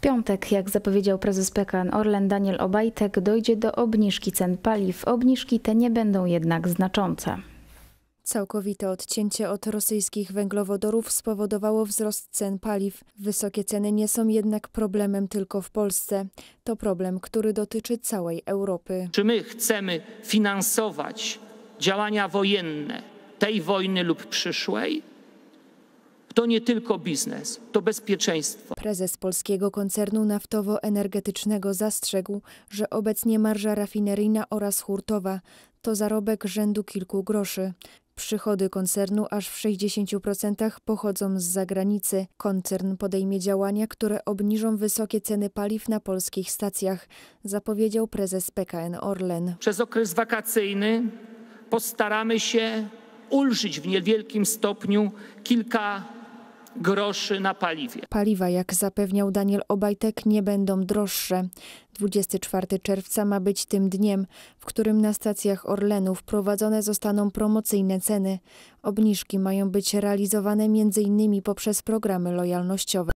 piątek, jak zapowiedział prezes PKN Orlen Daniel Obajtek, dojdzie do obniżki cen paliw. Obniżki te nie będą jednak znaczące. Całkowite odcięcie od rosyjskich węglowodorów spowodowało wzrost cen paliw. Wysokie ceny nie są jednak problemem tylko w Polsce. To problem, który dotyczy całej Europy. Czy my chcemy finansować działania wojenne tej wojny lub przyszłej? To nie tylko biznes, to bezpieczeństwo. Prezes polskiego koncernu naftowo-energetycznego zastrzegł, że obecnie marża rafineryjna oraz hurtowa to zarobek rzędu kilku groszy. Przychody koncernu aż w 60% pochodzą z zagranicy. Koncern podejmie działania, które obniżą wysokie ceny paliw na polskich stacjach, zapowiedział prezes PKN Orlen. Przez okres wakacyjny postaramy się ulżyć w niewielkim stopniu kilka groszy na paliwie. Paliwa, jak zapewniał Daniel Obajtek, nie będą droższe. 24 czerwca ma być tym dniem, w którym na stacjach Orlenu wprowadzone zostaną promocyjne ceny. Obniżki mają być realizowane m.in. poprzez programy lojalnościowe.